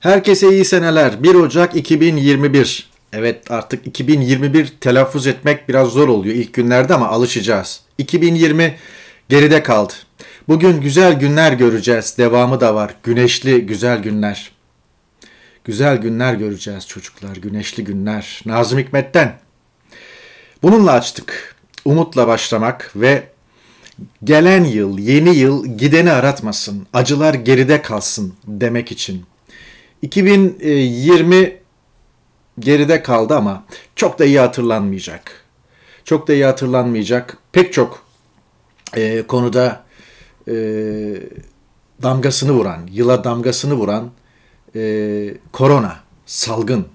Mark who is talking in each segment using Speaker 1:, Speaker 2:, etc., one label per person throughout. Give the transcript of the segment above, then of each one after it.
Speaker 1: Herkese iyi seneler. 1 Ocak 2021. Evet artık 2021 telaffuz etmek biraz zor oluyor ilk günlerde ama alışacağız. 2020 geride kaldı. Bugün güzel günler göreceğiz. Devamı da var. Güneşli güzel günler. Güzel günler göreceğiz çocuklar. Güneşli günler. Nazım Hikmet'ten. Bununla açtık. Umutla başlamak ve gelen yıl, yeni yıl gideni aratmasın. Acılar geride kalsın demek için. 2020 e, geride kaldı ama çok da iyi hatırlanmayacak. Çok da iyi hatırlanmayacak. Pek çok e, konuda e, damgasını vuran, yıla damgasını vuran e, korona, salgın.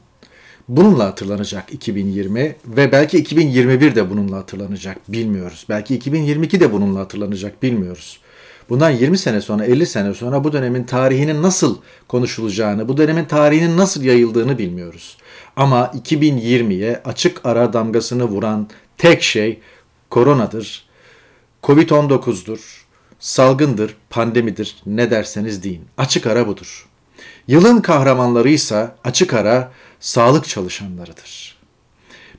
Speaker 1: Bununla hatırlanacak 2020 ve belki 2021 de bununla hatırlanacak bilmiyoruz. Belki 2022 de bununla hatırlanacak bilmiyoruz bundan 20 sene sonra 50 sene sonra bu dönemin tarihinin nasıl konuşulacağını, bu dönemin tarihinin nasıl yayıldığını bilmiyoruz. Ama 2020'ye açık ara damgasını vuran tek şey koronadır, Covid-19'dur, salgındır, pandemidir ne derseniz deyin. Açık ara budur. Yılın kahramanları ise açık ara sağlık çalışanlarıdır.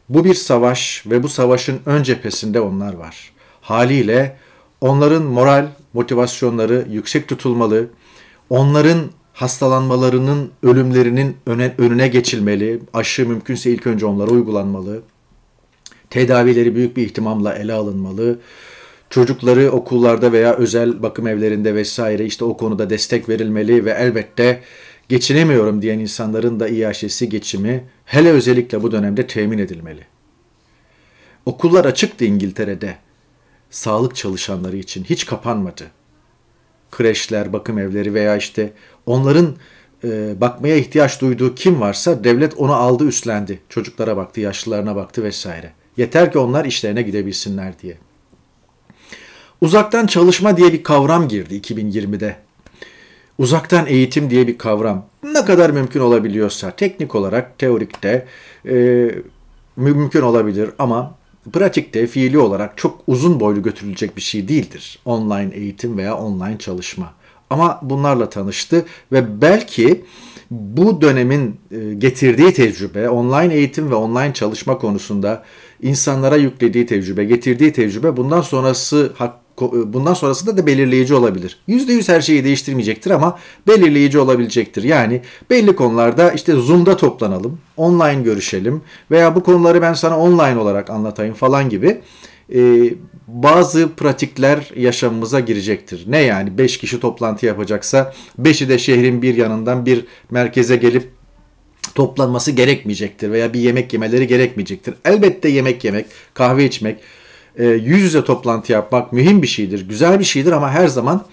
Speaker 1: Bu bir savaş ve bu savaşın ön cephesinde onlar var. Haliyle onların moral motivasyonları yüksek tutulmalı. Onların hastalanmalarının, ölümlerinin öne, önüne geçilmeli. Aşı mümkünse ilk önce onlara uygulanmalı. Tedavileri büyük bir ihtimamla ele alınmalı. Çocukları okullarda veya özel bakım evlerinde vesaire işte o konuda destek verilmeli ve elbette geçinemiyorum diyen insanların da İHŞ'si geçimi hele özellikle bu dönemde temin edilmeli. Okullar açıktı İngiltere'de. Sağlık çalışanları için hiç kapanmadı kreşler, bakım evleri veya işte onların e, bakmaya ihtiyaç duyduğu kim varsa devlet onu aldı üstlendi. Çocuklara baktı, yaşlılarına baktı vesaire. Yeter ki onlar işlerine gidebilsinler diye. Uzaktan çalışma diye bir kavram girdi 2020'de. Uzaktan eğitim diye bir kavram. Ne kadar mümkün olabiliyorsa teknik olarak, teorikte e, mümkün olabilir ama pratikte fiili olarak çok uzun boylu götürülecek bir şey değildir. Online eğitim veya online çalışma. Ama bunlarla tanıştı ve belki bu dönemin e, getirdiği tecrübe, online eğitim ve online çalışma konusunda insanlara yüklediği tecrübe, getirdiği tecrübe bundan sonrası hak e, bundan sonrasında da belirleyici olabilir. %100 her şeyi değiştirmeyecektir ama belirleyici olabilecektir. Yani belli konularda işte Zoom'da toplanalım, online görüşelim veya bu konuları ben sana online olarak anlatayım falan gibi e, bazı pratikler yaşamımıza girecektir. Ne yani 5 kişi toplantı yapacaksa 5'i de şehrin bir yanından bir merkeze gelip toplanması gerekmeyecektir veya bir yemek yemeleri gerekmeyecektir. Elbette yemek yemek, kahve içmek, e, yüz yüze toplantı yapmak mühim bir şeydir, güzel bir şeydir ama her zaman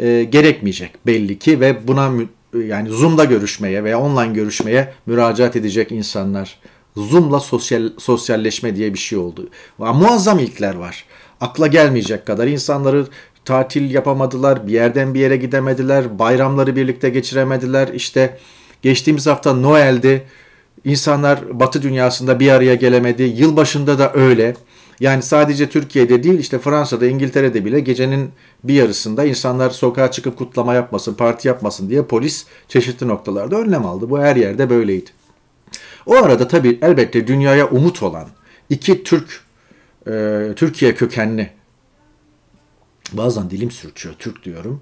Speaker 1: e, gerekmeyecek belli ki ve buna e, yani Zoom'da görüşmeye veya online görüşmeye müracaat edecek insanlar. Zoom'la sosyal, sosyalleşme diye bir şey oldu. ama Muazzam ilkler var. Akla gelmeyecek kadar insanları tatil yapamadılar, bir yerden bir yere gidemediler, bayramları birlikte geçiremediler. İşte geçtiğimiz hafta Noel'di. İnsanlar batı dünyasında bir araya gelemedi. Yılbaşında da öyle. Yani sadece Türkiye'de değil işte Fransa'da, İngiltere'de bile gecenin bir yarısında insanlar sokağa çıkıp kutlama yapmasın, parti yapmasın diye polis çeşitli noktalarda önlem aldı. Bu her yerde böyleydi. O arada tabii elbette dünyaya umut olan iki Türk, e, Türkiye kökenli, bazen dilim sürçüyor Türk diyorum,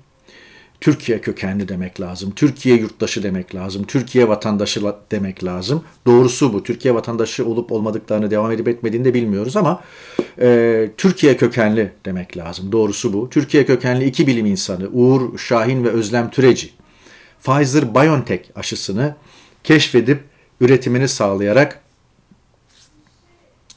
Speaker 1: Türkiye kökenli demek lazım. Türkiye yurttaşı demek lazım. Türkiye vatandaşı demek lazım. Doğrusu bu. Türkiye vatandaşı olup olmadıklarını devam edip etmediğini de bilmiyoruz ama e, Türkiye kökenli demek lazım. Doğrusu bu. Türkiye kökenli iki bilim insanı Uğur Şahin ve Özlem Türeci Pfizer BioNTech aşısını keşfedip üretimini sağlayarak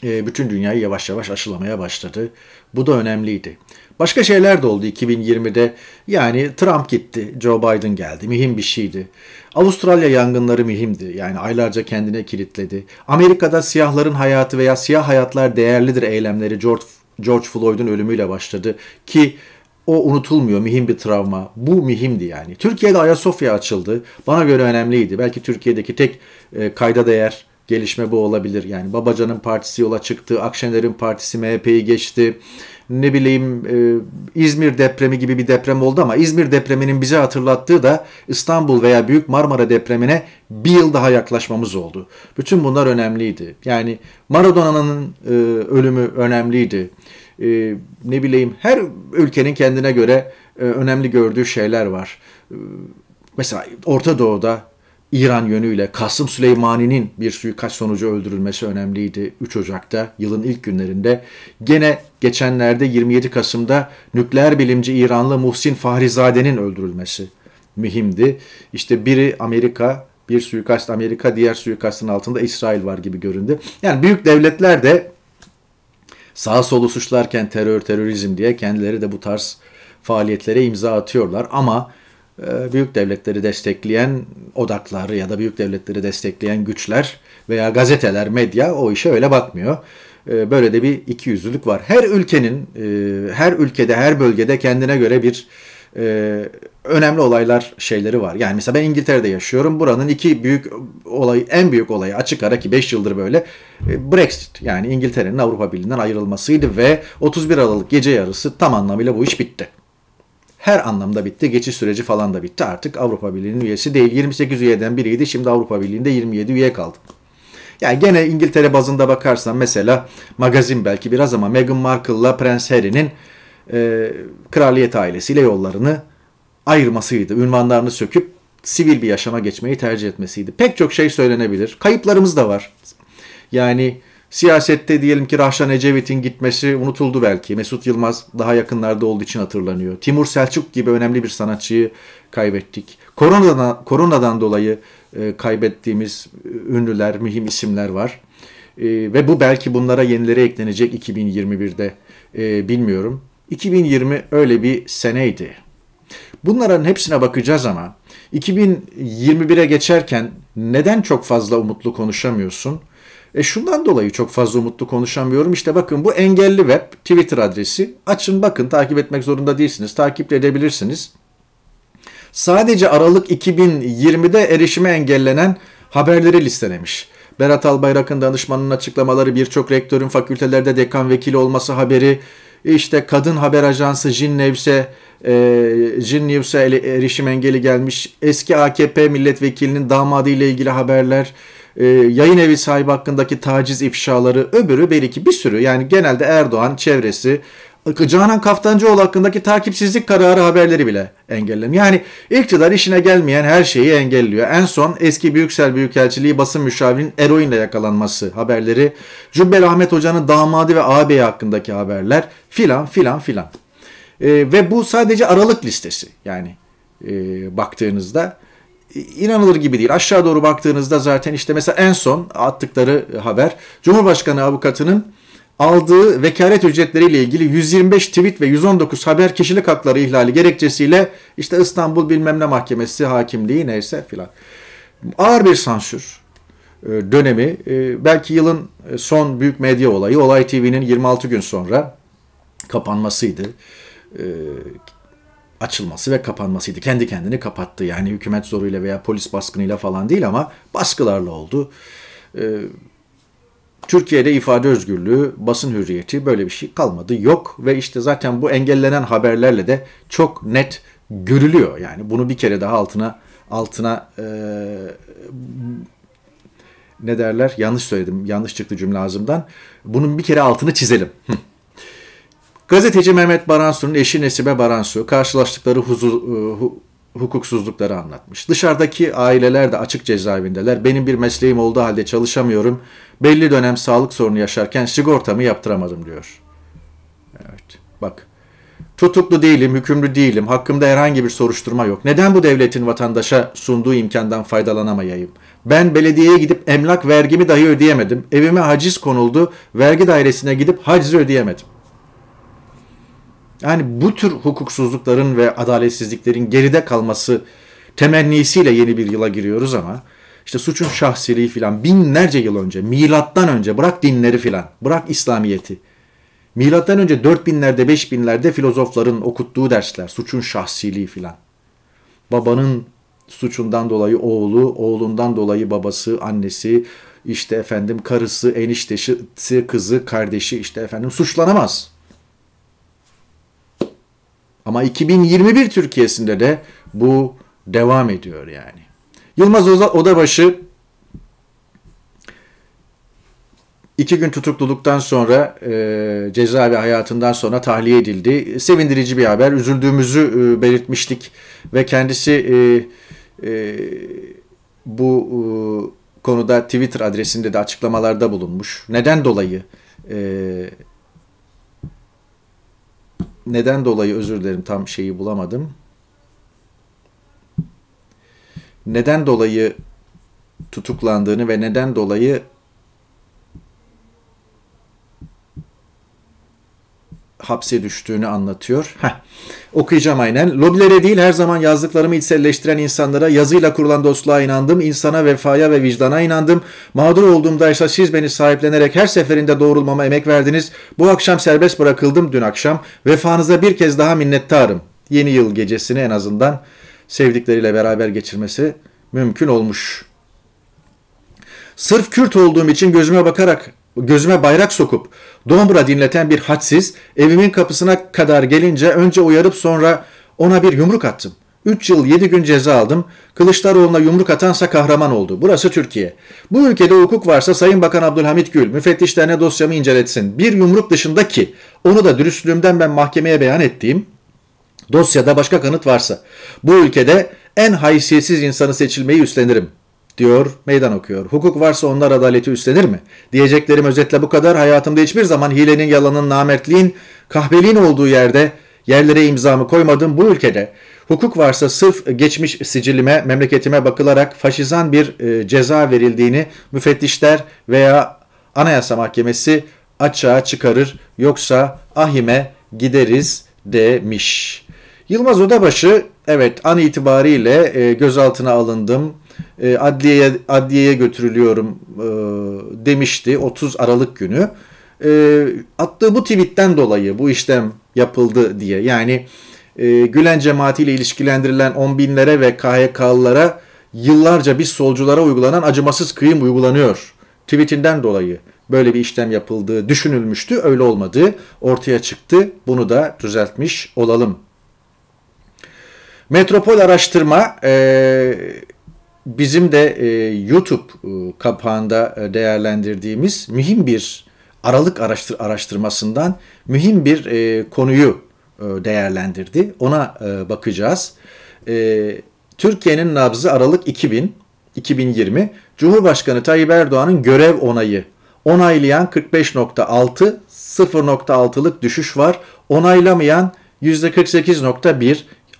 Speaker 1: ee, bütün dünyayı yavaş yavaş aşılamaya başladı. Bu da önemliydi. Başka şeyler de oldu 2020'de. Yani Trump gitti, Joe Biden geldi. Mühim bir şeydi. Avustralya yangınları mühimdi. Yani aylarca kendine kilitledi. Amerika'da siyahların hayatı veya siyah hayatlar değerlidir eylemleri George, George Floyd'un ölümüyle başladı. Ki o unutulmuyor. Mühim bir travma. Bu mühimdi yani. Türkiye'de Ayasofya açıldı. Bana göre önemliydi. Belki Türkiye'deki tek e, kayda değer gelişme bu olabilir. Yani Babacan'ın partisi yola çıktı, Akşener'in partisi MHP'yi geçti. Ne bileyim e, İzmir depremi gibi bir deprem oldu ama İzmir depreminin bize hatırlattığı da İstanbul veya Büyük Marmara depremine bir yıl daha yaklaşmamız oldu. Bütün bunlar önemliydi. Yani Maradona'nın e, ölümü önemliydi. E, ne bileyim her ülkenin kendine göre e, önemli gördüğü şeyler var. E, mesela Orta Doğu'da İran yönüyle Kasım Süleymani'nin bir suikast sonucu öldürülmesi önemliydi 3 Ocak'ta yılın ilk günlerinde. Gene geçenlerde 27 Kasım'da nükleer bilimci İranlı Muhsin Fahrizade'nin öldürülmesi mühimdi. İşte biri Amerika, bir suikast Amerika, diğer suikastın altında İsrail var gibi göründü. Yani büyük devletler de sağa solu suçlarken terör terörizm diye kendileri de bu tarz faaliyetlere imza atıyorlar ama ee, büyük devletleri destekleyen odaklar ya da büyük devletleri destekleyen güçler veya gazeteler, medya o işe öyle bakmıyor. Ee, böyle de bir iki yüzlülük var. Her ülkenin, e, her ülkede, her bölgede kendine göre bir e, önemli olaylar şeyleri var. Yani mesela ben İngiltere'de yaşıyorum. Buranın iki büyük olayı, en büyük olayı açık ara ki 5 yıldır böyle e, Brexit. Yani İngiltere'nin Avrupa Birliği'nden ayrılmasıydı ve 31 Aralık gece yarısı tam anlamıyla bu iş bitti her anlamda bitti. Geçiş süreci falan da bitti. Artık Avrupa Birliği'nin üyesi değil. 28 üyeden biriydi. Şimdi Avrupa Birliği'nde 27 üye kaldı. Yani gene İngiltere bazında bakarsan mesela magazin belki biraz ama Meghan Markle'la Prens Harry'nin e, kraliyet ailesiyle yollarını ayırmasıydı. Ünvanlarını söküp sivil bir yaşama geçmeyi tercih etmesiydi. Pek çok şey söylenebilir. Kayıplarımız da var. Yani Siyasette diyelim ki Rahşan Ecevit'in gitmesi unutuldu belki. Mesut Yılmaz daha yakınlarda olduğu için hatırlanıyor. Timur Selçuk gibi önemli bir sanatçıyı kaybettik. Koronadan, koronadan dolayı e, kaybettiğimiz e, ünlüler, mühim isimler var. E, ve bu belki bunlara yenileri eklenecek 2021'de. E, bilmiyorum. 2020 öyle bir seneydi. Bunların hepsine bakacağız ama 2021'e geçerken neden çok fazla umutlu konuşamıyorsun? E şundan dolayı çok fazla umutlu konuşamıyorum. İşte bakın bu engelli web Twitter adresi. Açın bakın takip etmek zorunda değilsiniz. Takip edebilirsiniz. Sadece Aralık 2020'de erişime engellenen haberleri listelemiş. Berat Albayrak'ın danışmanının açıklamaları birçok rektörün fakültelerde dekan vekili olması haberi, işte kadın haber ajansı Jin Nevs'e e, Jin News'e erişim engeli gelmiş. Eski AKP milletvekilinin damadı ile ilgili haberler, e, yayın evi sahibi hakkındaki taciz ifşaları öbürü belki bir sürü yani genelde Erdoğan çevresi e, Canan Kaftancıoğlu hakkındaki takipsizlik kararı haberleri bile engelleniyor. Yani iktidar işine gelmeyen her şeyi engelliyor. En son eski Büyüksel Büyükelçiliği basın müşavirinin eroinle yakalanması haberleri, Cübbel Ahmet Hoca'nın damadı ve ağabeyi hakkındaki haberler filan filan filan. E, ve bu sadece aralık listesi yani e, baktığınızda inanılır gibi değil. Aşağı doğru baktığınızda zaten işte mesela en son attıkları e, haber Cumhurbaşkanı avukatının aldığı vekalet ücretleriyle ilgili 125 tweet ve 119 haber kişilik hakları ihlali gerekçesiyle işte İstanbul bilmem ne mahkemesi hakimliği neyse filan. Ağır bir sansür e, dönemi e, belki yılın son büyük medya olayı Olay TV'nin 26 gün sonra kapanmasıydı açılması ve kapanmasıydı. Kendi kendini kapattı. Yani hükümet zoruyla veya polis baskınıyla falan değil ama baskılarla oldu. Ee, Türkiye'de ifade özgürlüğü, basın hürriyeti böyle bir şey kalmadı. Yok ve işte zaten bu engellenen haberlerle de çok net görülüyor. Yani bunu bir kere daha altına altına e, ne derler? Yanlış söyledim. Yanlış çıktı cümle ağzımdan. Bunun bir kere altını çizelim. Gazeteci Mehmet Baransu'nun eşi Nesibe Baransu karşılaştıkları huzu, e, hukuksuzlukları anlatmış. Dışarıdaki aileler de açık cezaevindeler. Benim bir mesleğim olduğu halde çalışamıyorum. Belli dönem sağlık sorunu yaşarken sigortamı yaptıramadım diyor. Evet bak tutuklu değilim, hükümlü değilim, hakkımda herhangi bir soruşturma yok. Neden bu devletin vatandaşa sunduğu imkandan faydalanamayayım? Ben belediyeye gidip emlak vergimi dahi ödeyemedim. Evime haciz konuldu, vergi dairesine gidip hacizi ödeyemedim. Yani bu tür hukuksuzlukların ve adaletsizliklerin geride kalması temennisiyle yeni bir yıla giriyoruz ama işte suçun şahsiliği filan binlerce yıl önce, milattan önce bırak dinleri filan, bırak İslamiyeti. Milattan önce 4000'lerde, 5000'lerde filozofların okuttuğu dersler, suçun şahsiliği filan. Babanın suçundan dolayı oğlu, oğlundan dolayı babası, annesi, işte efendim karısı, eniştesi, kızı, kardeşi işte efendim suçlanamaz. Ama 2021 Türkiye'sinde de bu devam ediyor yani. Yılmaz Odabaşı iki gün tutukluluktan sonra e, cezaevi hayatından sonra tahliye edildi. Sevindirici bir haber. Üzüldüğümüzü e, belirtmiştik ve kendisi e, e, bu e, konuda Twitter adresinde de açıklamalarda bulunmuş. Neden dolayı e, neden dolayı özür dilerim tam şeyi bulamadım. Neden dolayı tutuklandığını ve neden dolayı hapse düştüğünü anlatıyor. Heh. Okuyacağım aynen. Lobilere değil her zaman yazdıklarımı içselleştiren insanlara, yazıyla kurulan dostluğa inandım, insana vefaya ve vicdana inandım. Mağdur olduğumda ise siz beni sahiplenerek her seferinde doğrulmama emek verdiniz. Bu akşam serbest bırakıldım dün akşam. Vefanıza bir kez daha minnettarım. Yeni yıl gecesini en azından sevdikleriyle beraber geçirmesi mümkün olmuş. Sırf Kürt olduğum için gözüme bakarak gözüme bayrak sokup dombra dinleten bir hadsiz evimin kapısına kadar gelince önce uyarıp sonra ona bir yumruk attım. 3 yıl 7 gün ceza aldım. Kılıçdaroğlu'na yumruk atansa kahraman oldu. Burası Türkiye. Bu ülkede hukuk varsa Sayın Bakan Abdülhamit Gül müfettişlerine dosyamı inceletsin. Bir yumruk dışında ki onu da dürüstlüğümden ben mahkemeye beyan ettiğim dosyada başka kanıt varsa bu ülkede en haysiyetsiz insanı seçilmeyi üstlenirim diyor, meydan okuyor. Hukuk varsa onlar adaleti üstlenir mi? Diyeceklerim özetle bu kadar. Hayatımda hiçbir zaman hilenin, yalanın, namertliğin, kahveliğin olduğu yerde yerlere imzamı koymadım bu ülkede. Hukuk varsa sırf geçmiş sicilime, memleketime bakılarak faşizan bir e, ceza verildiğini müfettişler veya Anayasa Mahkemesi açığa çıkarır. Yoksa ahime gideriz demiş. Yılmaz Odabaşı evet an itibariyle e, gözaltına alındım e, adliyeye adliyeye götürülüyorum e, demişti 30 Aralık günü. E, attığı bu tweetten dolayı bu işlem yapıldı diye yani e, Gülen cemaatiyle ilişkilendirilen on binlere ve KHK'lılara yıllarca biz solculara uygulanan acımasız kıyım uygulanıyor. Tweetinden dolayı böyle bir işlem yapıldığı düşünülmüştü. Öyle olmadı. Ortaya çıktı. Bunu da düzeltmiş olalım. Metropol araştırma e, bizim de e, YouTube e, kapağında e, değerlendirdiğimiz mühim bir aralık araştır araştırmasından mühim bir e, konuyu e, değerlendirdi. Ona e, bakacağız. E, Türkiye'nin nabzı Aralık 2000 2020 Cumhurbaşkanı Tayyip Erdoğan'ın görev onayı onaylayan 45.6 0.6'lık düşüş var. Onaylamayan %48.1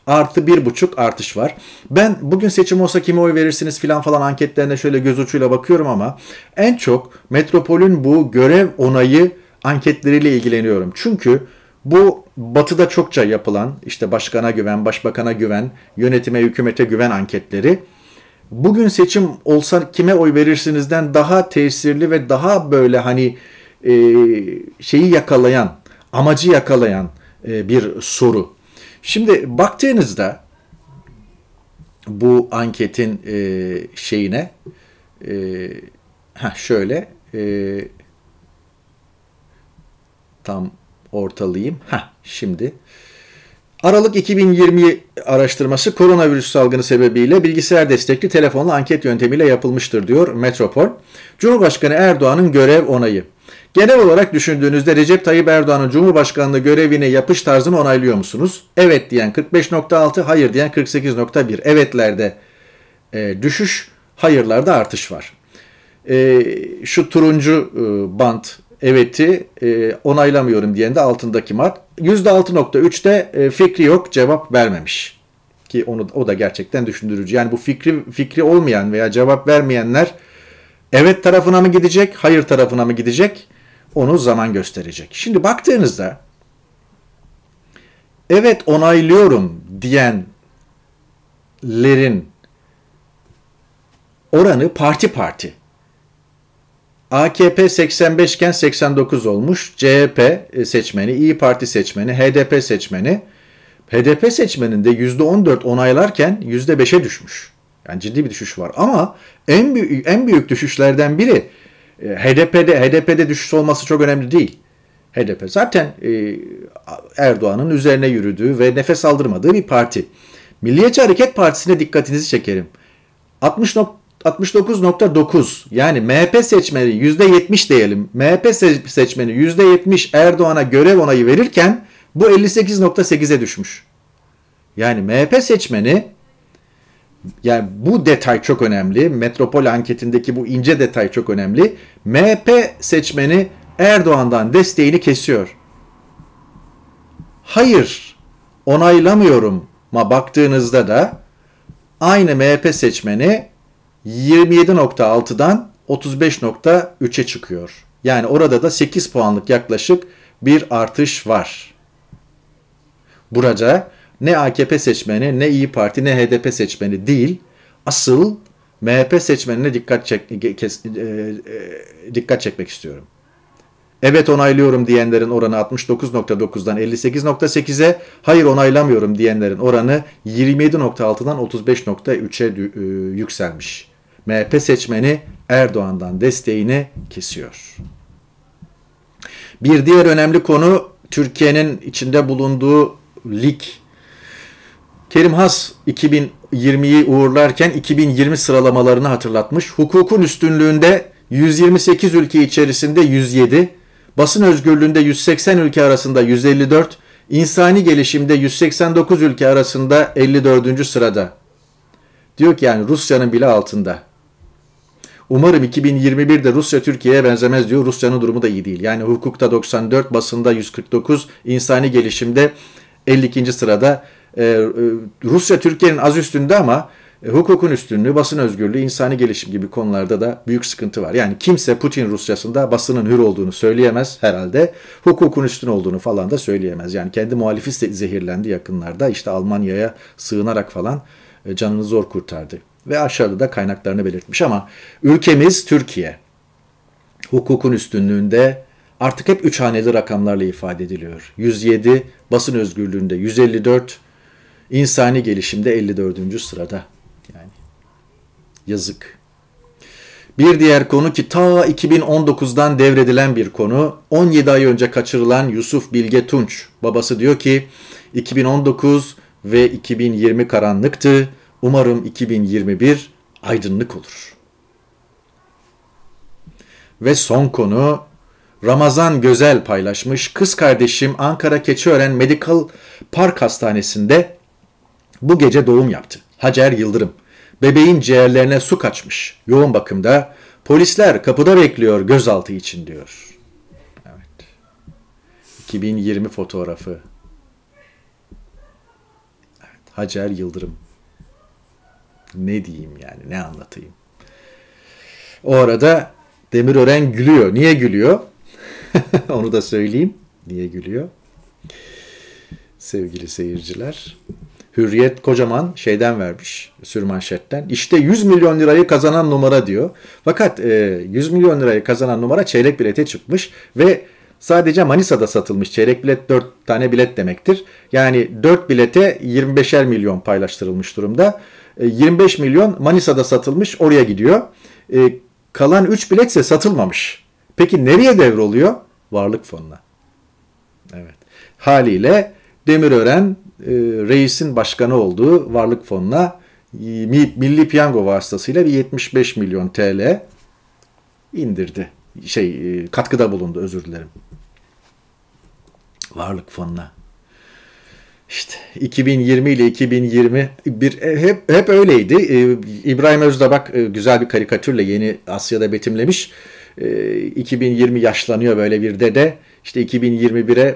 Speaker 1: artı bir buçuk artış var. Ben bugün seçim olsa kime oy verirsiniz filan falan anketlerine şöyle göz uçuyla bakıyorum ama en çok Metropol'ün bu görev onayı anketleriyle ilgileniyorum. Çünkü bu batıda çokça yapılan işte başkana güven, başbakana güven, yönetime, hükümete güven anketleri bugün seçim olsa kime oy verirsinizden daha tesirli ve daha böyle hani e, şeyi yakalayan, amacı yakalayan e, bir soru. Şimdi baktığınızda bu anketin e, şeyine e, heh şöyle e, tam ortalayayım. ha şimdi Aralık 2020 araştırması koronavirüs salgını sebebiyle bilgisayar destekli telefonla anket yöntemiyle yapılmıştır diyor Metropol. Cumhurbaşkanı Erdoğan'ın görev onayı. Genel olarak düşündüğünüzde Recep Tayyip Erdoğan'ın Cumhurbaşkanlığı görevine yapış tarzını onaylıyor musunuz? Evet diyen 45.6, hayır diyen 48.1. Evetlerde e, düşüş, hayırlarda artış var. E, şu turuncu e, bant eveti e, onaylamıyorum diyen de altındaki mat. %6.3'te e, fikri yok cevap vermemiş. Ki onu o da gerçekten düşündürücü. Yani bu fikri fikri olmayan veya cevap vermeyenler evet tarafına mı gidecek, hayır tarafına mı gidecek? Onu zaman gösterecek. Şimdi baktığınızda evet onaylıyorum diyenlerin oranı parti parti. AKP 85 iken 89 olmuş. CHP e, seçmeni, İyi Parti seçmeni, HDP seçmeni. HDP seçmeninde %14 onaylarken %5'e düşmüş. Yani ciddi bir düşüş var. Ama en büyük, en büyük düşüşlerden biri e, HDP'de HDP'de düşüş olması çok önemli değil. HDP zaten e, Erdoğan'ın üzerine yürüdüğü ve nefes aldırmadığı bir parti. Milliyetçi Hareket Partisi'ne dikkatinizi çekerim. 60 69.9 yani MHP seçmeni %70 diyelim. MHP seçmeni %70 Erdoğan'a görev onayı verirken bu 58.8'e düşmüş. Yani MHP seçmeni yani bu detay çok önemli. Metropol anketindeki bu ince detay çok önemli. MHP seçmeni Erdoğan'dan desteğini kesiyor. Hayır, onaylamıyorum ma baktığınızda da aynı MHP seçmeni 27.6'dan 35.3'e çıkıyor. Yani orada da 8 puanlık yaklaşık bir artış var. Burada ne AKP seçmeni, ne İyi Parti, ne HDP seçmeni değil. Asıl MHP seçmenine dikkat çek kes, e, e, dikkat çekmek istiyorum. Evet onaylıyorum diyenlerin oranı 69.9'dan 58.8'e, hayır onaylamıyorum diyenlerin oranı 27.6'dan 35.3'e e, yükselmiş. MHP seçmeni Erdoğan'dan desteğini kesiyor. Bir diğer önemli konu Türkiye'nin içinde bulunduğu lig Kerim Has 2020'yi uğurlarken 2020 sıralamalarını hatırlatmış. Hukukun üstünlüğünde 128 ülke içerisinde 107, basın özgürlüğünde 180 ülke arasında 154, insani gelişimde 189 ülke arasında 54. sırada. Diyor ki yani Rusya'nın bile altında. Umarım 2021'de Rusya Türkiye'ye benzemez diyor. Rusya'nın durumu da iyi değil. Yani hukukta 94, basında 149, insani gelişimde 52. sırada e, e, Rusya Türkiye'nin az üstünde ama e, hukukun üstünlüğü, basın özgürlüğü, insani gelişim gibi konularda da büyük sıkıntı var. Yani kimse Putin Rusya'sında basının hür olduğunu söyleyemez herhalde. Hukukun üstün olduğunu falan da söyleyemez. Yani kendi muhalifi zehirlendi yakınlarda. işte Almanya'ya sığınarak falan canını zor kurtardı. Ve aşağıda da kaynaklarını belirtmiş ama ülkemiz Türkiye. Hukukun üstünlüğünde artık hep üç haneli rakamlarla ifade ediliyor. 107 basın özgürlüğünde 154 İnsani gelişimde 54. sırada. Yani yazık. Bir diğer konu ki ta 2019'dan devredilen bir konu. 17 ay önce kaçırılan Yusuf Bilge Tunç. Babası diyor ki 2019 ve 2020 karanlıktı. Umarım 2021 aydınlık olur. Ve son konu Ramazan Gözel paylaşmış. Kız kardeşim Ankara Keçiören Medical Park Hastanesi'nde bu gece doğum yaptı. Hacer Yıldırım. Bebeğin ciğerlerine su kaçmış. Yoğun bakımda. Polisler kapıda bekliyor gözaltı için diyor. Evet. 2020 fotoğrafı. Evet, Hacer Yıldırım. Ne diyeyim yani ne anlatayım. O arada Demirören gülüyor. Niye gülüyor? Onu da söyleyeyim. Niye gülüyor? Sevgili seyirciler. Hürriyet kocaman şeyden vermiş sürmanşetten. İşte 100 milyon lirayı kazanan numara diyor. Fakat e, 100 milyon lirayı kazanan numara çeyrek bilete çıkmış ve sadece Manisa'da satılmış. Çeyrek bilet 4 tane bilet demektir. Yani 4 bilete 25'er milyon paylaştırılmış durumda. E, 25 milyon Manisa'da satılmış oraya gidiyor. E, kalan 3 bilet ise satılmamış. Peki nereye devroluyor? Varlık fonuna. Evet. Haliyle Demirören e, reisin başkanı olduğu varlık fonuna e, Milli Piyango vasıtasıyla bir 75 milyon TL indirdi. Şey e, katkıda bulundu özür dilerim. Varlık fonuna. İşte 2020 ile 2020 bir hep hep öyleydi. İbrahim Özdabak güzel bir karikatürle yeni Asya'da betimlemiş. 2020 yaşlanıyor böyle bir dede. İşte 2021'e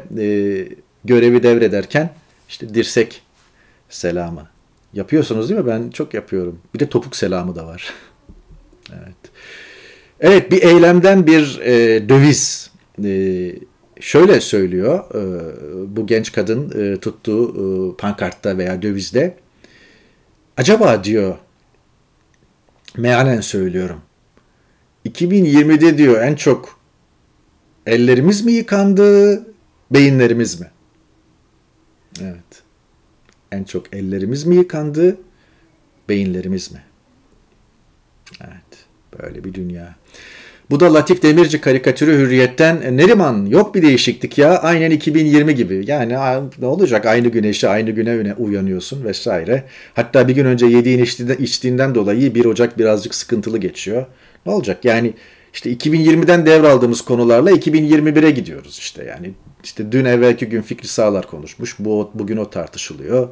Speaker 1: görevi devrederken işte dirsek selamı. Yapıyorsunuz değil mi? Ben çok yapıyorum. Bir de topuk selamı da var. evet. Evet bir eylemden bir e, döviz. E, şöyle söylüyor e, bu genç kadın e, tuttuğu e, pankartta veya dövizde. Acaba diyor mealen söylüyorum. 2020'de diyor en çok ellerimiz mi yıkandı, beyinlerimiz mi? Evet. En çok ellerimiz mi yıkandı, beyinlerimiz mi? Evet. Böyle bir dünya. Bu da Latif Demirci karikatürü Hürriyet'ten. E, Neriman yok bir değişiklik ya. Aynen 2020 gibi. Yani ne olacak? Aynı güneşe aynı güne uyanıyorsun vesaire. Hatta bir gün önce yediğin içtiğinden dolayı 1 Ocak birazcık sıkıntılı geçiyor. Ne olacak? Yani işte 2020'den devraldığımız konularla 2021'e gidiyoruz işte yani. işte dün evvelki gün Fikri Sağlar konuşmuş. Bu bugün o tartışılıyor.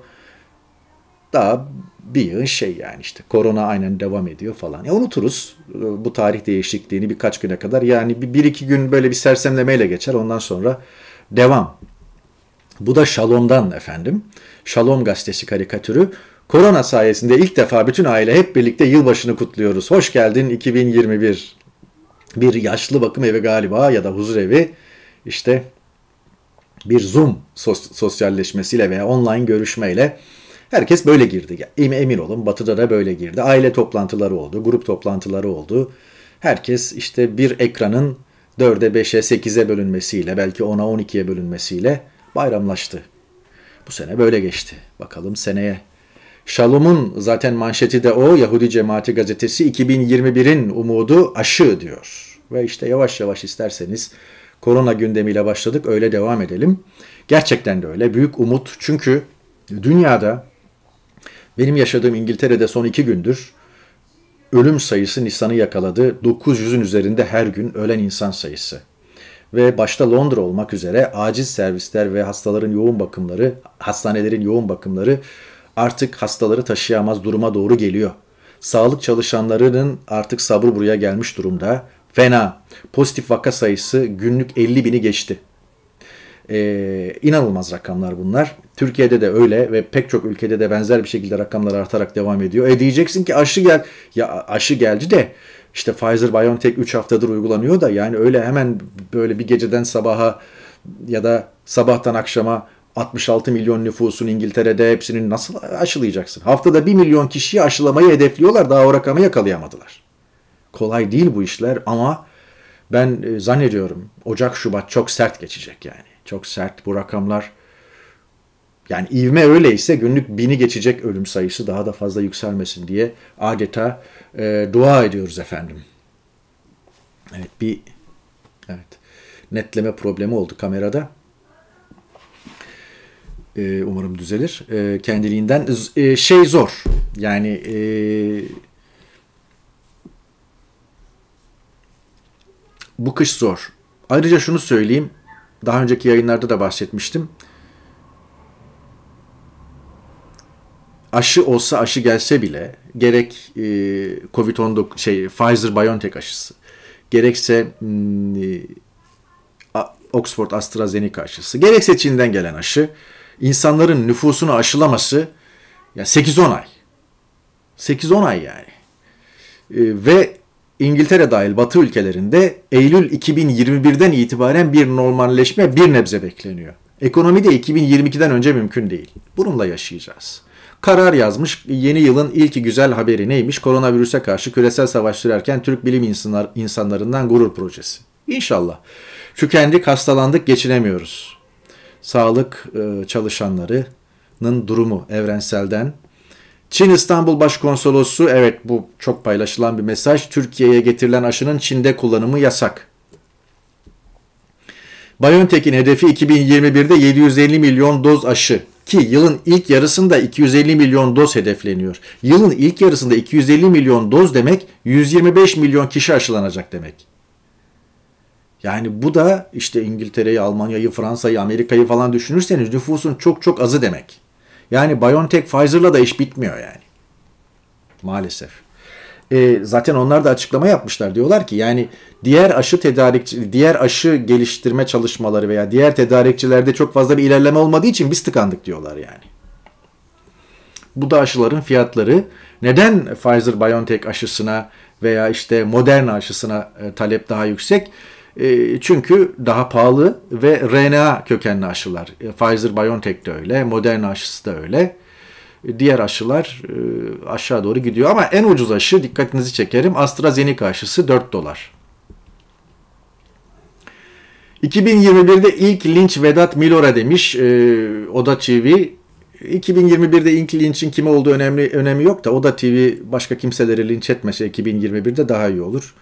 Speaker 1: Daha bir yığın şey yani işte korona aynen devam ediyor falan. Ya e, unuturuz e, bu tarih değişikliğini birkaç güne kadar. Yani bir, iki gün böyle bir sersemlemeyle geçer. Ondan sonra devam. Bu da Shalom'dan efendim. Shalom gazetesi karikatürü. Korona sayesinde ilk defa bütün aile hep birlikte yılbaşını kutluyoruz. Hoş geldin 2021 bir yaşlı bakım evi galiba ya da huzur evi işte bir Zoom sos- sosyalleşmesiyle veya online görüşmeyle herkes böyle girdi. Emin olun Batı'da da böyle girdi. Aile toplantıları oldu, grup toplantıları oldu. Herkes işte bir ekranın 4'e 5'e 8'e bölünmesiyle belki 10'a 12'ye bölünmesiyle bayramlaştı. Bu sene böyle geçti. Bakalım seneye Şalom'un zaten manşeti de o Yahudi Cemaati gazetesi 2021'in umudu aşı diyor. Ve işte yavaş yavaş isterseniz korona gündemiyle başladık öyle devam edelim. Gerçekten de öyle büyük umut çünkü dünyada benim yaşadığım İngiltere'de son iki gündür ölüm sayısı Nisan'ı yakaladı. 900'ün üzerinde her gün ölen insan sayısı. Ve başta Londra olmak üzere acil servisler ve hastaların yoğun bakımları, hastanelerin yoğun bakımları artık hastaları taşıyamaz duruma doğru geliyor. Sağlık çalışanlarının artık sabır buraya gelmiş durumda. Fena. Pozitif vaka sayısı günlük 50 bini geçti. Ee, inanılmaz rakamlar bunlar. Türkiye'de de öyle ve pek çok ülkede de benzer bir şekilde rakamlar artarak devam ediyor. E diyeceksin ki aşı gel ya aşı geldi de işte Pfizer BioNTech 3 haftadır uygulanıyor da yani öyle hemen böyle bir geceden sabaha ya da sabahtan akşama 66 milyon nüfusun İngiltere'de hepsini nasıl aşılayacaksın? Haftada 1 milyon kişiyi aşılamayı hedefliyorlar. Daha o rakamı yakalayamadılar. Kolay değil bu işler ama ben e, zannediyorum Ocak Şubat çok sert geçecek yani. Çok sert bu rakamlar. Yani ivme öyleyse günlük bini geçecek ölüm sayısı daha da fazla yükselmesin diye adeta e, dua ediyoruz efendim. Evet bir evet netleme problemi oldu kamerada. E, umarım düzelir. E, kendiliğinden e, şey zor. Yani e, bu kış zor. Ayrıca şunu söyleyeyim. Daha önceki yayınlarda da bahsetmiştim. Aşı olsa aşı gelse bile gerek e, Covid-19 şey Pfizer-BioNTech aşısı gerekse hmm, e, Oxford AstraZeneca aşısı gerekse Çin'den gelen aşı insanların nüfusunu aşılaması ya 8-10 ay. 8-10 ay yani. Ee, ve İngiltere dahil Batı ülkelerinde Eylül 2021'den itibaren bir normalleşme bir nebze bekleniyor. Ekonomi de 2022'den önce mümkün değil. Bununla yaşayacağız. Karar yazmış yeni yılın ilk güzel haberi neymiş? Koronavirüse karşı küresel savaş sürerken Türk bilim insanlar, insanlarından gurur projesi. İnşallah. Tükendik, hastalandık, geçinemiyoruz sağlık e, çalışanlarının durumu evrenselden. Çin İstanbul Başkonsolosu evet bu çok paylaşılan bir mesaj. Türkiye'ye getirilen aşının Çin'de kullanımı yasak. BioNTech'in hedefi 2021'de 750 milyon doz aşı ki yılın ilk yarısında 250 milyon doz hedefleniyor. Yılın ilk yarısında 250 milyon doz demek 125 milyon kişi aşılanacak demek. Yani bu da işte İngiltere'yi, Almanya'yı, Fransa'yı, Amerika'yı falan düşünürseniz nüfusun çok çok azı demek. Yani BioNTech Pfizer'la da iş bitmiyor yani. Maalesef. E, zaten onlar da açıklama yapmışlar. Diyorlar ki yani diğer aşı tedarik diğer aşı geliştirme çalışmaları veya diğer tedarikçilerde çok fazla bir ilerleme olmadığı için biz tıkandık diyorlar yani. Bu da aşıların fiyatları. Neden Pfizer BioNTech aşısına veya işte Moderna aşısına e, talep daha yüksek? E, çünkü daha pahalı ve RNA kökenli aşılar. E, Pfizer-BioNTech de öyle, Moderna aşısı da öyle. E, diğer aşılar aşağı doğru gidiyor ama en ucuz aşı dikkatinizi çekerim AstraZeneca aşısı 4 dolar. 2021'de ilk linç Vedat Milor'a demiş Oda TV. 2021'de ilk linçin kime olduğu önemli önemi yok da Oda TV başka kimseleri linç etmese 2021'de daha iyi olur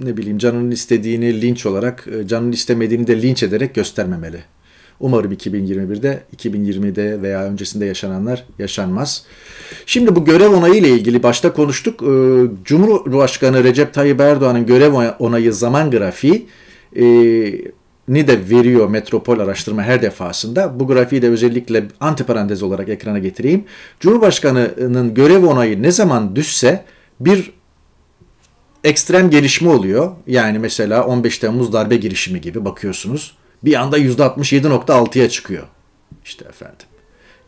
Speaker 1: ne bileyim canının istediğini linç olarak, e, canının istemediğini de linç ederek göstermemeli. Umarım 2021'de, 2020'de veya öncesinde yaşananlar yaşanmaz. Şimdi bu görev onayı ile ilgili başta konuştuk. E, Cumhurbaşkanı Recep Tayyip Erdoğan'ın görev onayı zaman grafiği e, ni de veriyor Metropol araştırma her defasında. Bu grafiği de özellikle antiparantez olarak ekrana getireyim. Cumhurbaşkanının görev onayı ne zaman düşse bir ekstrem gelişme oluyor. Yani mesela 15 Temmuz darbe girişimi gibi bakıyorsunuz. Bir anda %67.6'ya çıkıyor. İşte efendim.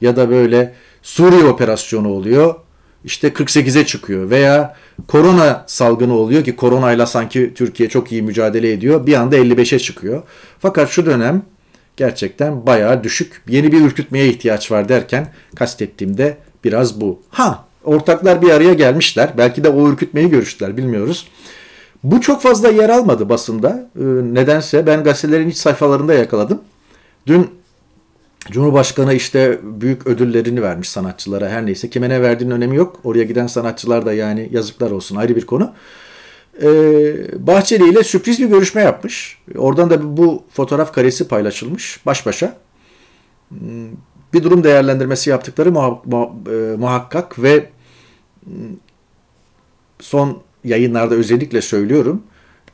Speaker 1: Ya da böyle Suriye operasyonu oluyor. İşte 48'e çıkıyor veya korona salgını oluyor ki koronayla sanki Türkiye çok iyi mücadele ediyor. Bir anda 55'e çıkıyor. Fakat şu dönem gerçekten bayağı düşük. Yeni bir ürkütmeye ihtiyaç var derken kastettiğimde biraz bu. Ha Ortaklar bir araya gelmişler. Belki de o ürkütmeyi görüştüler bilmiyoruz. Bu çok fazla yer almadı basında. E, nedense ben gazetelerin iç sayfalarında yakaladım. Dün Cumhurbaşkanı işte büyük ödüllerini vermiş sanatçılara her neyse. Kime ne verdiğinin önemi yok. Oraya giden sanatçılar da yani yazıklar olsun ayrı bir konu. Ee, Bahçeli ile sürpriz bir görüşme yapmış. Oradan da bu fotoğraf karesi paylaşılmış baş başa. Hmm, bir durum değerlendirmesi yaptıkları muha- muha- e, muhakkak ve son yayınlarda özellikle söylüyorum.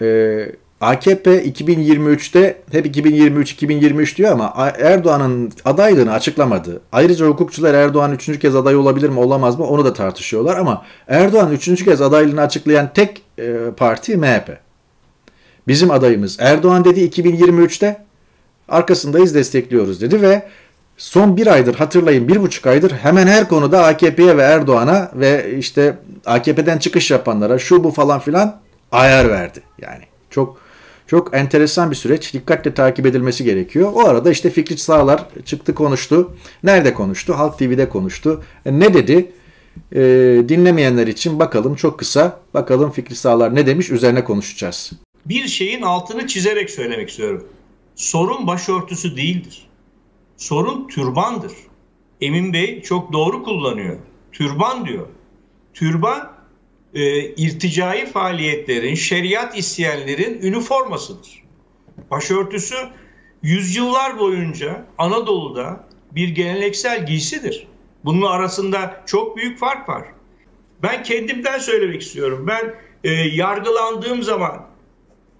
Speaker 1: Ee, AKP 2023'te hep 2023 2023 diyor ama Erdoğan'ın adaylığını açıklamadı. Ayrıca hukukçular Erdoğan 3. kez aday olabilir mi olamaz mı onu da tartışıyorlar ama Erdoğan 3. kez adaylığını açıklayan tek e, parti MHP. Bizim adayımız Erdoğan dedi 2023'te arkasındayız destekliyoruz dedi ve son bir aydır hatırlayın bir buçuk aydır hemen her konuda AKP'ye ve Erdoğan'a ve işte AKP'den çıkış yapanlara şu bu falan filan ayar verdi. Yani çok çok enteresan bir süreç. Dikkatle takip edilmesi gerekiyor. O arada işte Fikri Sağlar çıktı konuştu. Nerede konuştu? Halk TV'de konuştu. E, ne dedi? E, dinlemeyenler için bakalım çok kısa. Bakalım Fikri Sağlar ne demiş? Üzerine konuşacağız. Bir şeyin altını çizerek söylemek istiyorum. Sorun başörtüsü değildir. Sorun türbandır. Emin Bey çok doğru kullanıyor. Türban diyor. Türban e, irticai faaliyetlerin, şeriat isteyenlerin üniformasıdır. Başörtüsü yüzyıllar boyunca Anadolu'da bir geleneksel giysidir. Bunun arasında çok büyük fark var. Ben kendimden söylemek istiyorum. Ben e, yargılandığım zaman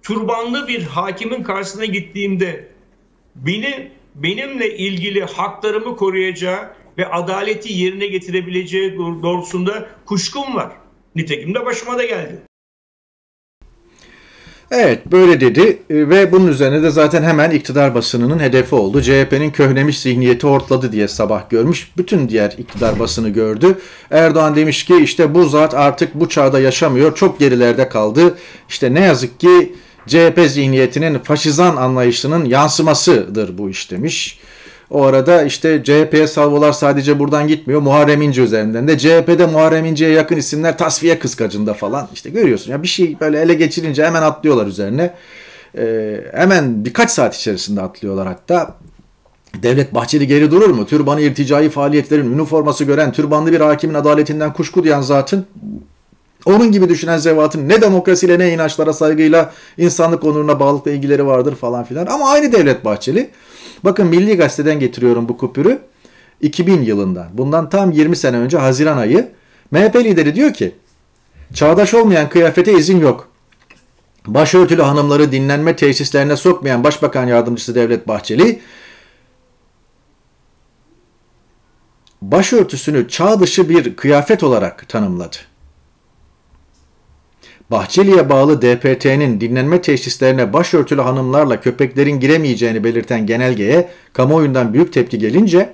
Speaker 1: turbanlı bir hakimin karşısına gittiğimde beni benimle ilgili haklarımı koruyacağı ve adaleti yerine getirebileceği doğrusunda kuşkum var. Nitekim de başıma da geldi. Evet böyle dedi ee, ve bunun üzerine de zaten hemen iktidar basınının hedefi oldu. CHP'nin köhnemiş zihniyeti ortladı diye sabah görmüş. Bütün diğer iktidar basını gördü. Erdoğan demiş ki işte bu zat artık bu çağda yaşamıyor. Çok gerilerde kaldı. İşte ne yazık ki CHP zihniyetinin faşizan anlayışının yansımasıdır bu iş demiş. O arada işte CHP'ye salvolar sadece buradan gitmiyor. Muharrem İnce üzerinden de CHP'de Muharrem İnce'ye yakın isimler tasfiye kıskacında falan. işte görüyorsun ya bir şey böyle ele geçirince hemen atlıyorlar üzerine. Ee, hemen birkaç saat içerisinde atlıyorlar hatta. Devlet Bahçeli geri durur mu? Türbanı irticai faaliyetlerin üniforması gören türbanlı bir hakimin adaletinden kuşku duyan zatın onun gibi düşünen zevatın ne demokrasiyle ne inançlara saygıyla insanlık onuruna bağlılıkla ilgileri vardır falan filan. Ama aynı Devlet Bahçeli. Bakın Milli Gazete'den getiriyorum bu kupürü. 2000 yılından. Bundan tam 20 sene önce Haziran ayı. MHP lideri diyor ki çağdaş olmayan kıyafete izin yok. Başörtülü hanımları dinlenme tesislerine sokmayan Başbakan Yardımcısı Devlet Bahçeli başörtüsünü çağ dışı bir kıyafet olarak tanımladı. Bahçeli'ye bağlı DPT'nin dinlenme tesislerine başörtülü hanımlarla köpeklerin giremeyeceğini belirten genelgeye kamuoyundan büyük tepki gelince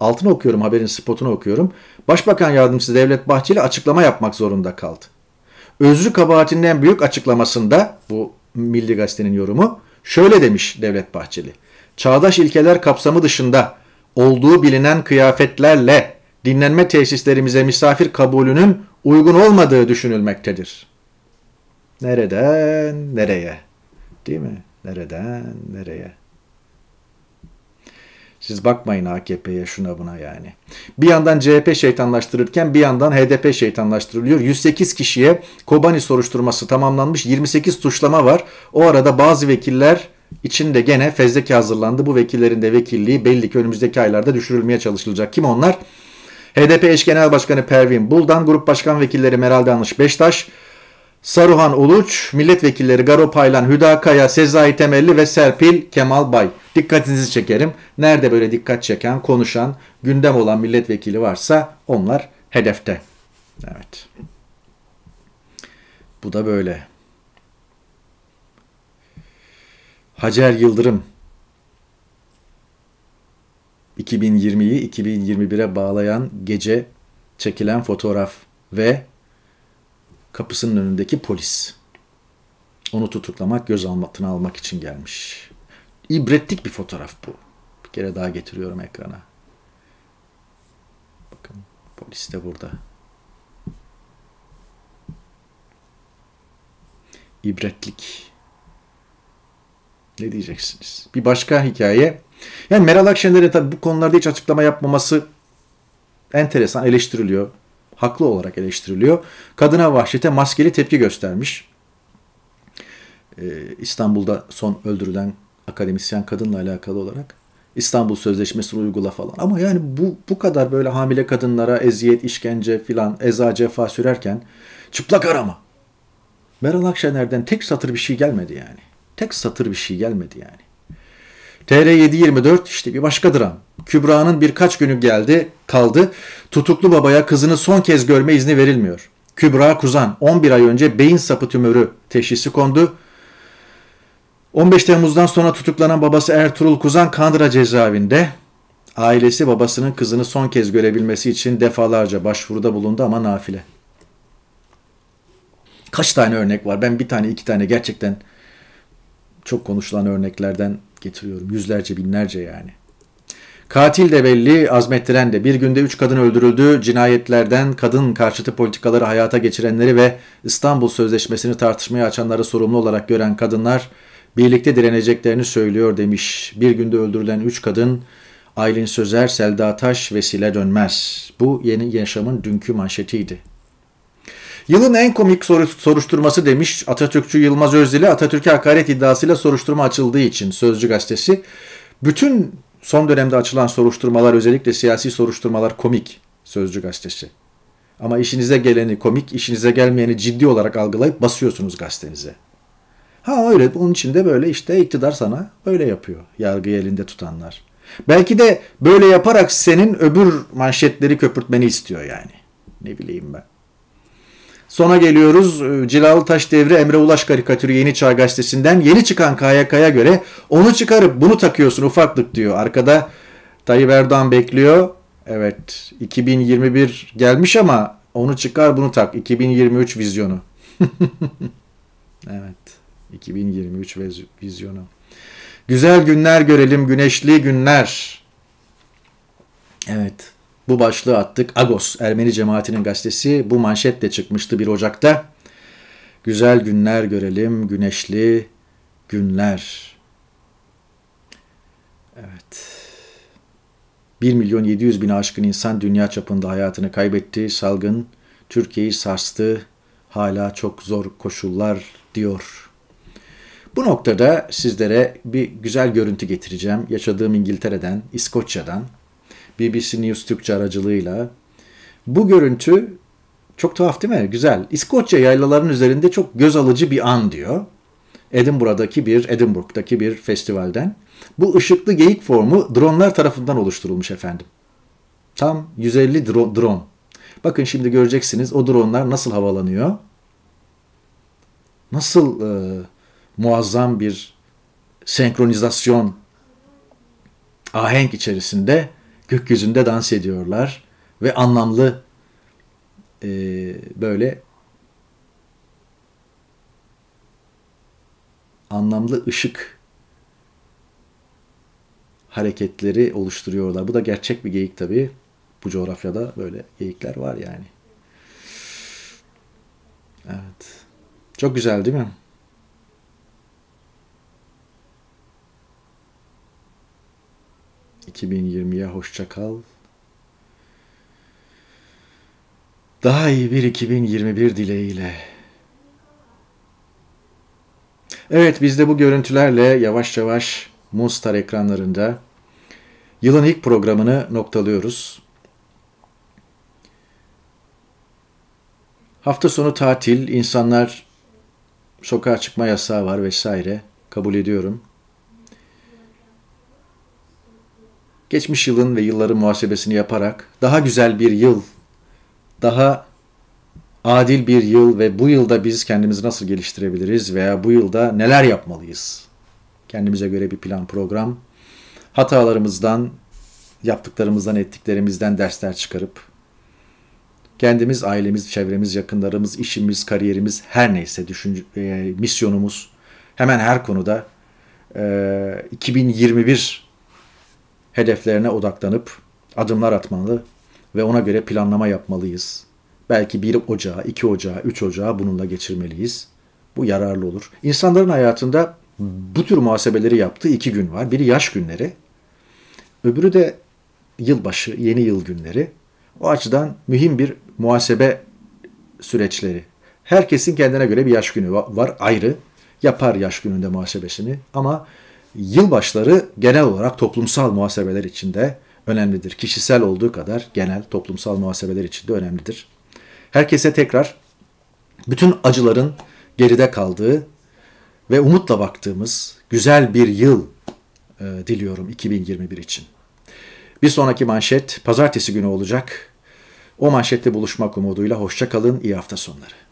Speaker 1: altını okuyorum haberin spotunu okuyorum. Başbakan yardımcısı Devlet Bahçeli açıklama yapmak zorunda kaldı. Özrü kabahatinden büyük açıklamasında bu Milli Gazete'nin yorumu şöyle demiş Devlet Bahçeli. Çağdaş ilkeler kapsamı dışında olduğu bilinen kıyafetlerle dinlenme tesislerimize misafir kabulünün uygun olmadığı düşünülmektedir. Nereden nereye? Değil mi? Nereden nereye? Siz bakmayın AKP'ye şuna buna yani. Bir yandan CHP şeytanlaştırırken bir yandan HDP şeytanlaştırılıyor. 108 kişiye Kobani soruşturması tamamlanmış. 28 tuşlama var. O arada bazı vekiller için de gene fezleke hazırlandı. Bu vekillerin de vekilliği belli ki önümüzdeki aylarda düşürülmeye çalışılacak. Kim onlar? HDP eş genel başkanı Pervin Buldan, grup başkan vekilleri Meral Danış Beştaş, Saruhan Uluç, milletvekilleri Garo Paylan, Hüda Kaya, Sezai Temelli ve Serpil Kemal Bay. Dikkatinizi çekerim. Nerede böyle dikkat çeken, konuşan, gündem olan milletvekili varsa onlar hedefte. Evet. Bu da böyle. Hacer Yıldırım 2020'yi 2021'e bağlayan gece çekilen fotoğraf ve kapısının önündeki polis. Onu tutuklamak, göz altına almak için gelmiş. İbretlik bir fotoğraf bu. Bir kere daha getiriyorum ekrana. Bakın polis de burada. İbretlik. Ne diyeceksiniz? Bir başka hikaye. Yani Meral Akşener'in tabii bu konularda hiç açıklama yapmaması enteresan eleştiriliyor haklı olarak eleştiriliyor. Kadına vahşete maskeli tepki göstermiş. Ee, İstanbul'da son öldürülen akademisyen kadınla alakalı olarak İstanbul Sözleşmesi'ni uygula falan. Ama yani bu bu kadar böyle hamile kadınlara eziyet, işkence filan, eza cefa sürerken çıplak arama. Meral Akşener'den tek satır bir şey gelmedi yani. Tek satır bir şey gelmedi yani. TR724 işte bir başka dram. Kübra'nın birkaç günü geldi, kaldı. Tutuklu babaya kızını son kez görme izni verilmiyor. Kübra Kuzan 11 ay önce beyin sapı tümörü teşhisi kondu. 15 Temmuz'dan sonra tutuklanan babası Ertuğrul Kuzan Kandıra cezaevinde. Ailesi babasının kızını son kez görebilmesi için defalarca başvuruda bulundu ama nafile. Kaç tane örnek var? Ben bir tane iki tane gerçekten çok konuşulan örneklerden getiriyorum. Yüzlerce binlerce yani. Katil de belli, azmettiren de. Bir günde 3 kadın öldürüldü. Cinayetlerden kadın karşıtı politikaları hayata geçirenleri ve İstanbul Sözleşmesi'ni tartışmaya açanları sorumlu olarak gören kadınlar birlikte direneceklerini söylüyor demiş. Bir günde öldürülen 3 kadın Aylin Sözer, Selda Taş, Vesile Dönmez. Bu yeni yaşamın dünkü manşetiydi. Yılın en komik soru soruşturması demiş Atatürkçü Yılmaz Özdil'e Atatürk'e hakaret iddiasıyla soruşturma açıldığı için Sözcü Gazetesi. Bütün Son dönemde açılan soruşturmalar özellikle siyasi soruşturmalar komik Sözcü gazetesi. Ama işinize geleni komik, işinize gelmeyeni ciddi olarak algılayıp basıyorsunuz gazetenize. Ha öyle onun için de böyle işte iktidar sana böyle yapıyor yargıyı elinde tutanlar. Belki de böyle yaparak senin öbür manşetleri köpürtmeni istiyor yani. Ne bileyim ben. Sona geliyoruz. Ee, Cilalı Taş Devri Emre Ulaş karikatürü Yeni Çağ Gazetesi'nden yeni çıkan KYK'ya göre onu çıkarıp bunu takıyorsun ufaklık diyor. Arkada Tayyip Erdoğan bekliyor. Evet 2021 gelmiş ama onu çıkar bunu tak. 2023 vizyonu. evet 2023 vizyonu. Güzel günler görelim güneşli günler. Evet. Bu başlığı attık. Agos, Ermeni Cemaatinin gazetesi bu manşetle çıkmıştı 1 Ocak'ta. Güzel günler görelim, güneşli günler. Evet. 1 milyon 700 bin aşkın insan dünya çapında hayatını kaybetti. Salgın Türkiye'yi sarstı. Hala çok zor koşullar diyor. Bu noktada sizlere bir güzel görüntü getireceğim. Yaşadığım İngiltere'den, İskoçya'dan BBC News Türkçe aracılığıyla. Bu görüntü çok tuhaf değil mi? Güzel. İskoçya yaylalarının üzerinde çok göz alıcı bir an diyor. Edinburgh'daki bir, Edinburgh'daki bir festivalden. Bu ışıklı geyik formu dronlar tarafından oluşturulmuş efendim. Tam 150 dro drone. Bakın şimdi göreceksiniz o dronlar nasıl havalanıyor. Nasıl e, muazzam bir senkronizasyon ahenk içerisinde gökyüzünde dans ediyorlar ve anlamlı e, böyle anlamlı ışık hareketleri oluşturuyorlar. Bu da gerçek bir geyik tabii. Bu coğrafyada böyle geyikler var yani. Evet. Çok güzel değil mi? 2020'ye hoşça kal. Daha iyi bir 2021 dileğiyle. Evet biz de bu görüntülerle yavaş yavaş Mustar ekranlarında yılın ilk programını noktalıyoruz. Hafta sonu tatil, insanlar sokağa çıkma yasağı var vesaire kabul ediyorum. geçmiş yılın ve yılların muhasebesini yaparak daha güzel bir yıl, daha adil bir yıl ve bu yılda biz kendimizi nasıl geliştirebiliriz veya bu yılda neler yapmalıyız? Kendimize göre bir plan program, hatalarımızdan, yaptıklarımızdan, ettiklerimizden dersler çıkarıp kendimiz, ailemiz, çevremiz, yakınlarımız, işimiz, kariyerimiz, her neyse düşünce, e, misyonumuz hemen her konuda e, 2021 hedeflerine odaklanıp adımlar atmalı ve ona göre planlama yapmalıyız. Belki 1 Ocağı, 2 Ocağı, 3 Ocağı bununla geçirmeliyiz. Bu yararlı olur. İnsanların hayatında bu tür muhasebeleri yaptığı iki gün var. Biri yaş günleri, öbürü de yılbaşı, yeni yıl günleri. O açıdan mühim bir muhasebe süreçleri. Herkesin kendine göre bir yaş günü var ayrı. Yapar yaş gününde muhasebesini ama Yılbaşları genel olarak toplumsal muhasebeler içinde önemlidir. Kişisel olduğu kadar genel toplumsal muhasebeler içinde önemlidir. Herkese tekrar bütün acıların geride kaldığı ve umutla baktığımız güzel bir yıl e, diliyorum 2021 için. Bir sonraki manşet pazartesi günü olacak. O manşette buluşmak umuduyla hoşça kalın, iyi hafta sonları.